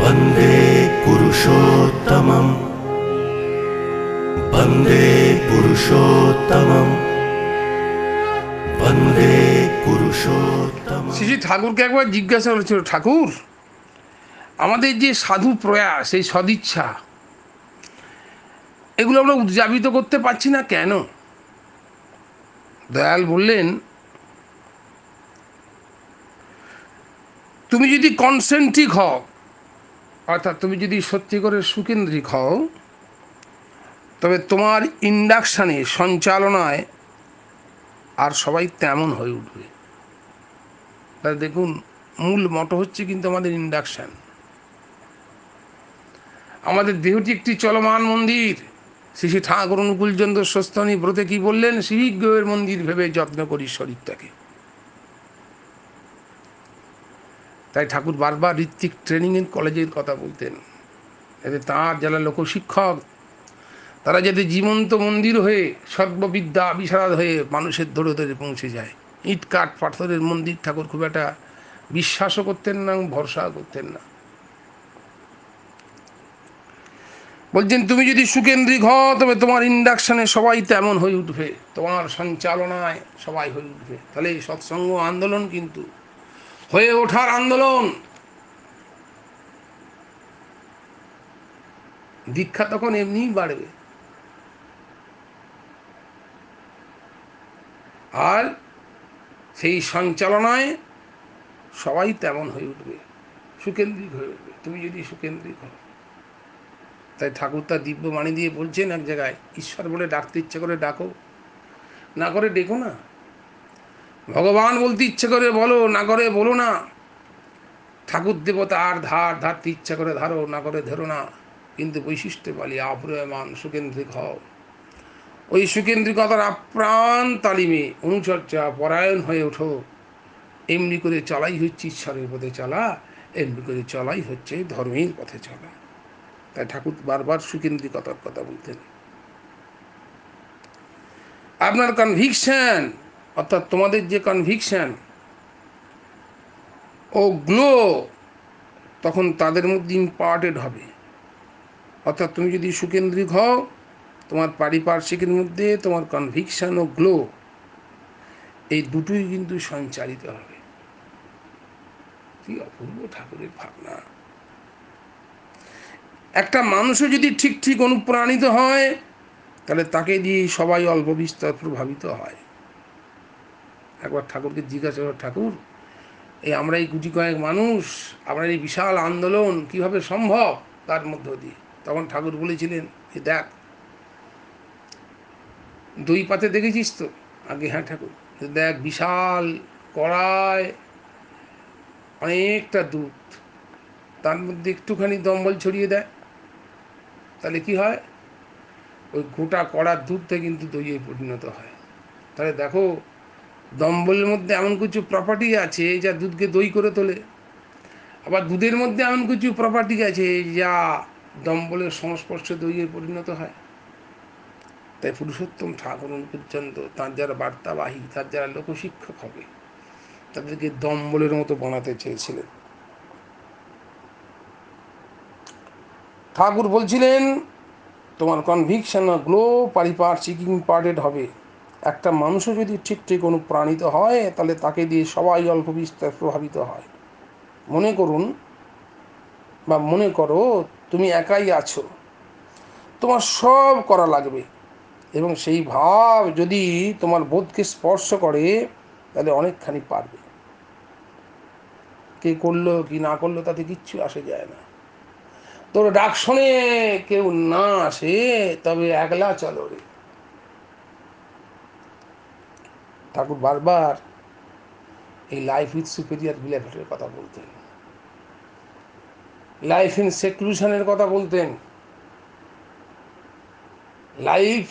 বন্দে পুরুষোত্তম বন্দে পুরুষোত্তম বন্দে পুরুষোত্তম শ্রী ঠাকুরকে একবার জিজ্ঞাসা করেছিল ঠাকুর আমাদের যে সাধু প্রয়াস এই সদিচ্ছা এগুলো আমরা উদযাপিত করতে পারছি না কেন দয়াল বললেন তুমি যদি কনসেন্ট্রিক হও অর্থাৎ তুমি যদি সত্যি করে সুকেন্দ্রিক হও তবে তোমার ইন্ডাকশানে সঞ্চালনায় আর সবাই তেমন হয়ে উঠবে তাহলে দেখুন মূল মটো হচ্ছে কিন্তু আমাদের ইন্ডাকশান আমাদের দেহটি একটি চলমান মন্দির শ্রী শ্রী ঠাকুর চন্দ্র স্বস্থানী ব্রতে কি বললেন শ্রীগ্রহের মন্দির ভেবে যত্ন করি শরীরটাকে তাই ঠাকুর বারবার ঋত্বিক ট্রেনিংয়ের কলেজের কথা বলতেন এতে তাঁর যারা লোকশিক্ষক তারা যাতে জীবন্ত মন্দির হয়ে সর্ববিদ্যা বিশারদ হয়ে মানুষের ধরে ধরে পৌঁছে যায় ইট কাঠ পাথরের মন্দির ঠাকুর খুব একটা বিশ্বাসও করতেন না ভরসাও করতেন না বলছেন তুমি যদি সুকেন্দ্রিক হ তবে তোমার ইন্ডাকশনে সবাই তেমন হয়ে উঠবে তোমার সঞ্চালনায় সবাই হয়ে উঠবে তাহলে এই সৎসঙ্গ আন্দোলন কিন্তু হয়ে ওঠার আন্দোলন দীক্ষা তখন এমনিই বাড়বে আর সেই সঞ্চালনায় সবাই তেমন হয়ে উঠবে সুকেন্দ্রিক হয়ে উঠবে তুমি যদি সুকেন্দ্রিক হও তাই ঠাকুর তার দিব্য বাণী দিয়ে বলছেন এক জায়গায় ঈশ্বর বলে ডাকতে ইচ্ছে করে ডাকো না করে ডেকো না ভগবান বলতে ইচ্ছে করে বলো না করে বলো না ঠাকুর দেবতা আর ধার ধারতে ইচ্ছা করে ধারো না করে ধরো না কিন্তু বৈশিষ্ট্য বলি আপ্রয়মান সুকেন্দ্রিক হও ওই সুকেন্দ্রিকতার আপ্রাণ তালিমে অনুচর্চা পরায়ণ হয়ে ওঠো এমনি করে চলাই হচ্ছে ঈশ্বরের পথে চলা এমনি করে চলাই হচ্ছে ধর্মের পথে চলা তাই ঠাকুর বারবার সুকেন্দ্রিকতার কথা বলতেন আপনার কনভিকশন অর্থাৎ তোমাদের যে কনভিকশান ও গ্লো তখন তাদের মধ্যে ইম্পার্টেড হবে অর্থাৎ তুমি যদি সুকেন্দ্রিক হও তোমার পারিপার্শ্বিকের মধ্যে তোমার কনভিকশান ও গ্লো এই দুটোই কিন্তু সঞ্চালিত হবে কি অপূর্ব ঠাকুরের ভাবনা একটা মানুষও যদি ঠিক ঠিক অনুপ্রাণিত হয় তাহলে তাকে দিয়ে সবাই অল্প বিস্তার প্রভাবিত হয় একবার ঠাকুরকে জিজ্ঞাসা করো ঠাকুর এই আমরা এই গুটি কয়েক মানুষ আপনার এই বিশাল আন্দোলন কিভাবে সম্ভব তার মধ্য দিয়ে তখন ঠাকুর বলেছিলেন যে দেখ দই পাতে দেখেছিস তো আগে হ্যাঁ ঠাকুর দেখ বিশাল কড়ায় অনেকটা দুধ তার মধ্যে একটুখানি দম্বল ছড়িয়ে দেয় তাহলে কি হয় ওই গোটা কড়ার দুধটা কিন্তু দইয়ে পরিণত হয় তাহলে দেখো দম্বলের মধ্যে এমন কিছু প্রপার্টি আছে যা দুধকে দই করে তোলে আবার দুধের মধ্যে এমন কিছু প্রপার্টি আছে যা দম্বলের সংস্পর্শে দইয়ে পরিণত হয় তাই পুরুষোত্তম ঠাকুর পর্যন্ত তার যারা বার্তাবাহী তার যারা লোকশিক্ষক হবে তাদেরকে দম্বলের মতো বানাতে চেয়েছিলেন ঠাকুর বলছিলেন তোমার কনভিকশন গ্লো চিকিং পার্টেড হবে একটা মানুষও যদি ঠিক ঠিক অনুপ্রাণিত হয় তাহলে তাকে দিয়ে সবাই অল্প বিস্তার প্রভাবিত হয় মনে করুন বা মনে করো তুমি একাই আছো তোমার সব করা লাগবে এবং সেই ভাব যদি তোমার বোধকে স্পর্শ করে তাহলে অনেকখানি পারবে কে করলো কি না করলো তাতে কিচ্ছু আসে যায় না তোর ডাক শোনে কেউ না আসে তবে একলা চলো রে ঠাকুর বারবার এই লাইফ উইথ সুপেরিয়ার বিলেভারের কথা বলতেন লাইফ ইন সেক্লুশনের কথা বলতেন লাইফ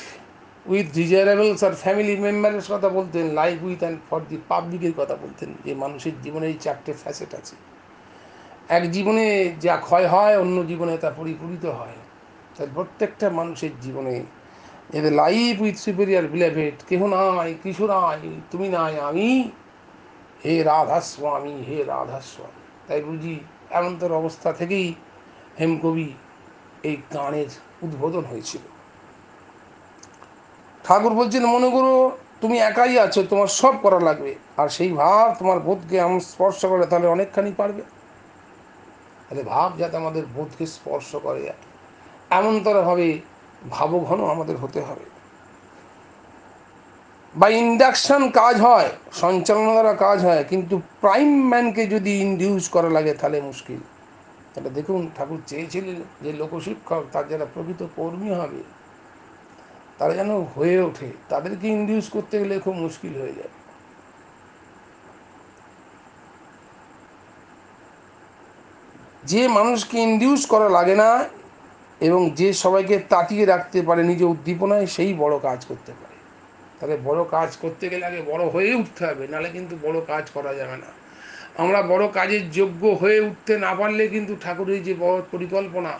উইথ ডিজারেবলস আর ফ্যামিলি মেম্বারের কথা বলতেন life with and for the পাবলিকের কথা বলতেন যে মানুষের জীবনে এই চারটে ফ্যাসেট আছে এক জীবনে যা ক্ষয় হয় অন্য জীবনে তা পরিপূরিত হয় তাই প্রত্যেকটা মানুষের জীবনে এদের লাইফ উইথ সুপেরিয়ার বিলেভেট কেহ নাই কিছু নাই তুমি নাই আমি হে রাধাস্বামী হে রাধাস্বামী তাই বুঝি এমনতর অবস্থা থেকেই হেমকবি এই গানের উদ্বোধন হয়েছিল ঠাকুর বলছেন মনে করো তুমি একাই আছো তোমার সব করা লাগবে আর সেই ভাব তোমার বোধকে এমন স্পর্শ করে তাহলে অনেকখানি পারবে তাহলে ভাব যাতে আমাদের বোধকে স্পর্শ করে হবে ভাবঘন আমাদের হতে হবে বা ইন্ডাকশন কাজ হয় সঞ্চালনা দ্বারা কাজ হয় কিন্তু প্রাইম ম্যানকে যদি ইন্ডিউস করা লাগে তাহলে মুশকিল তাহলে দেখুন ঠাকুর চেয়েছিলেন যে লোকশিক্ষক তার যারা প্রকৃত কর্মী হবে তারা যেন হয়ে ওঠে তাদেরকে ইন্ডিউস করতে গেলে খুব মুশকিল হয়ে যায় যে মানুষকে ইন্ডিউস করা লাগে না এবং যে সবাইকে তাতিয়ে রাখতে পারে নিজের উদ্দীপনায় সেই বড় কাজ করতে পারে তাহলে বড় কাজ করতে গেলে আগে বড় হয়ে উঠতে হবে নাহলে কিন্তু বড় কাজ করা যাবে না আমরা বড় কাজের যোগ্য হয়ে উঠতে না পারলে কিন্তু ঠাকুরের যে বড় পরিকল্পনা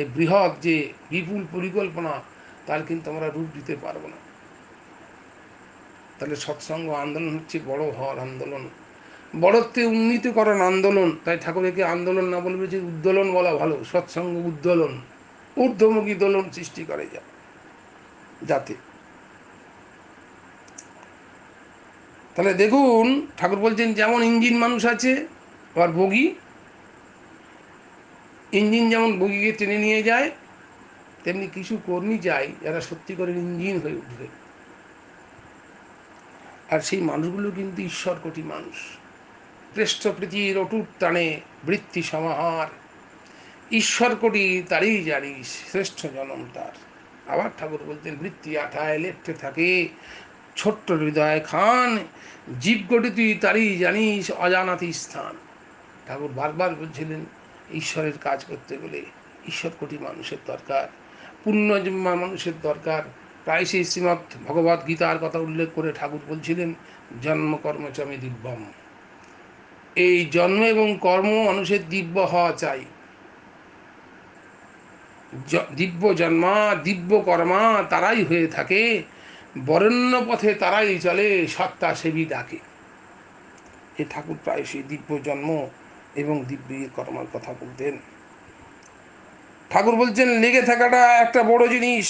এই বৃহৎ যে বিপুল পরিকল্পনা তার কিন্তু আমরা রূপ দিতে পারবো না তাহলে সৎসঙ্গ আন্দোলন হচ্ছে বড় হওয়ার আন্দোলন বড়ত্বে উন্নীতকরণ আন্দোলন তাই ঠাকুরকে আন্দোলন না বলবে যে উদ্দোলন বলা ভালো সৎসঙ্গ উদ্দোলন ঊর্ধ্বমুখী দোলন সৃষ্টি করে যা যাতে তাহলে দেখুন ঠাকুর বলছেন যেমন ইঞ্জিন মানুষ আছে আর বগি ইঞ্জিন যেমন বগিকে টেনে নিয়ে যায় তেমনি কিছু কর্মী যায় যারা সত্যি করে ইঞ্জিন হয়ে উঠবে আর সেই মানুষগুলো কিন্তু ঈশ্বর কোটি মানুষ শ্রেষ্ঠ প্রীতির অটুট টানে বৃত্তি সমাহার ঈশ্বর করি তারই জানি শ্রেষ্ঠ জনম তার আবার ঠাকুর বলতেন বৃত্তি আঠায় লেপটে থাকে ছোট্ট হৃদয় খান জীব গটি তুই তারই জানিস অজানাতি স্থান ঠাকুর বারবার বলছিলেন ঈশ্বরের কাজ করতে গেলে ঈশ্বর কোটি মানুষের দরকার পুণ্য মানুষের দরকার প্রায় সেই শ্রীমৎ ভগবদ গীতার কথা উল্লেখ করে ঠাকুর বলছিলেন জন্ম কর্মচমে দিব্যম এই জন্ম এবং কর্ম মানুষের দিব্য হওয়া চাই দিব্য জন্মা দিব্য কর্মা তারাই হয়ে থাকে বরেণ্য পথে তারাই চলে সত্তা সেবী ডাকে এ ঠাকুর প্রায় সেই দিব্য জন্ম এবং দিব্য কর্মার কথা বলতেন ঠাকুর বলছেন লেগে থাকাটা একটা বড় জিনিস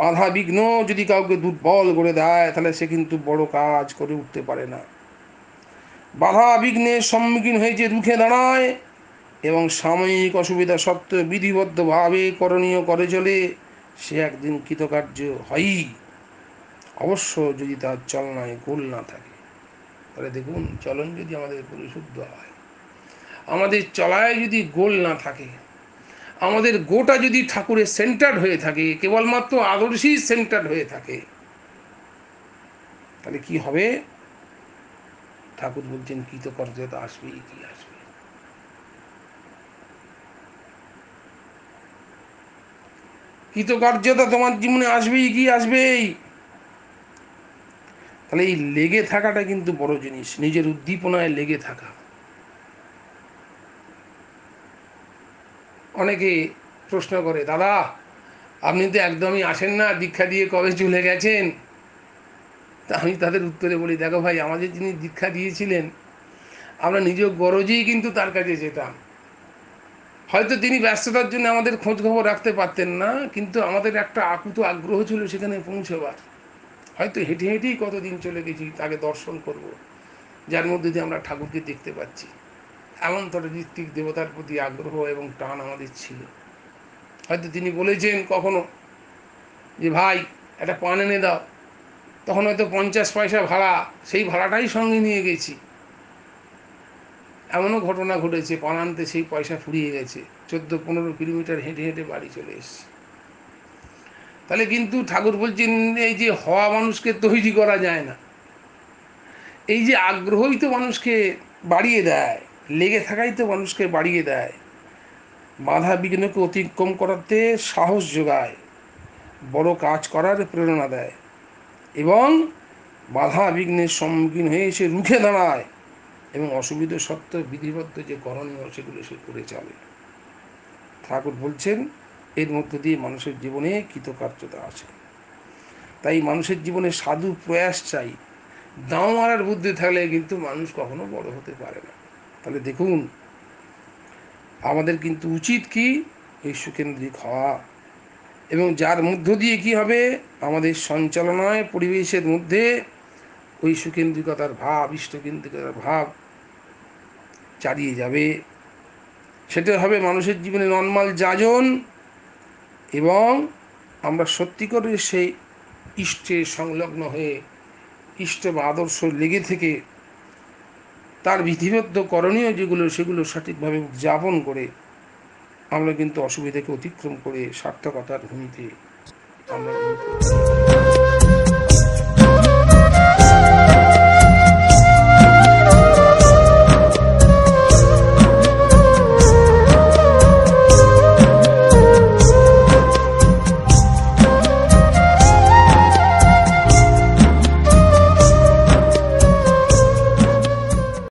বাধা বিঘ্ন যদি কাউকে দুর্বল করে দেয় তাহলে সে কিন্তু বড় কাজ করে উঠতে পারে না বাধা বিঘ্নের সম্মুখীন হয়ে যে রুখে দাঁড়ায় এবং সাময়িক অসুবিধা সত্ত্বেও বিধিবদ্ধভাবে করণীয় করে চলে সে একদিন কৃতকার্য হয়ই অবশ্য যদি তার চলনায় গোল না থাকে তাহলে দেখুন চলন যদি আমাদের পরিশুদ্ধ হয় আমাদের চলায় যদি গোল না থাকে আমাদের গোটা যদি ঠাকুরের সেন্টার হয়ে থাকে কেবলমাত্র আদর্শই সেন্টার হয়ে থাকে তাহলে কি হবে ঠাকুর বলছেন কৃতকর্যতা আসবেই কি আসবে কৃতকার্যতা তোমার জীবনে আসবেই কি আসবেই তাহলে এই লেগে থাকাটা কিন্তু বড় জিনিস নিজের উদ্দীপনায় লেগে থাকা অনেকে প্রশ্ন করে দাদা আপনি তো একদমই আসেন না দীক্ষা দিয়ে কবে চলে গেছেন তা আমি তাদের উত্তরে বলি দেখো ভাই আমাদের যিনি দীক্ষা দিয়েছিলেন আমরা নিজের গরজেই কিন্তু তার কাছে যেতাম হয়তো তিনি ব্যস্ততার জন্য আমাদের খোঁজ খবর রাখতে পারতেন না কিন্তু আমাদের একটা আকুত আগ্রহ ছিল সেখানে পৌঁছবার হয়তো হেঁটে হেঁটেই কতদিন চলে গেছি তাকে দর্শন করব। যার মধ্যে দিয়ে আমরা ঠাকুরকে দেখতে পাচ্ছি এমন ঋত্বিক দেবতার প্রতি আগ্রহ এবং টান আমাদের ছিল হয়তো তিনি বলেছেন কখনো যে ভাই একটা পান এনে দাও তখন হয়তো পঞ্চাশ পয়সা ভাড়া সেই ভাড়াটাই সঙ্গে নিয়ে গেছি এমনও ঘটনা ঘটেছে পালানতে সেই পয়সা ফুরিয়ে গেছে চোদ্দ পনেরো কিলোমিটার হেঁটে হেঁটে বাড়ি চলে এসছে তাহলে কিন্তু ঠাকুর বলছেন এই যে হওয়া মানুষকে তৈরি করা যায় না এই যে আগ্রহই তো মানুষকে বাড়িয়ে দেয় লেগে থাকাই তো মানুষকে বাড়িয়ে দেয় বাধা বিঘ্নকে অতিক্রম করাতে সাহস যোগায় বড় কাজ করার প্রেরণা দেয় এবং বাধা বিঘ্নের সম্মুখীন হয়ে সে রুখে দাঁড়ায় এবং অসুবিধা সত্ত্বেও বিধিবদ্ধ যে করণীয় সেগুলো সে করে চলে ঠাকুর বলছেন এর মধ্য দিয়ে মানুষের জীবনে কৃতকার্যতা আছে তাই মানুষের জীবনে সাধু প্রয়াস চাই দাও মারার বুদ্ধি থাকলে কিন্তু মানুষ কখনো বড় হতে পারে না তাহলে দেখুন আমাদের কিন্তু উচিত কি এই সুকেন্দ্রিক হওয়া এবং যার মধ্য দিয়ে কি হবে আমাদের সঞ্চালনায় পরিবেশের মধ্যে ওই সুকেন্দ্রিকতার ভাব ইষ্টকেন্দ্রিকতার ভাব চালিয়ে যাবে সেটা হবে মানুষের জীবনে নর্মাল যাজন এবং আমরা সত্যি করে সেই ইষ্টে সংলগ্ন হয়ে ইষ্ট বা আদর্শ লেগে থেকে তার বিধিবদ্ধ করণীয় যেগুলো সেগুলো সঠিকভাবে উদযাপন করে আমরা কিন্তু অসুবিধাকে অতিক্রম করে সার্থকতার ভূমিতে আমরা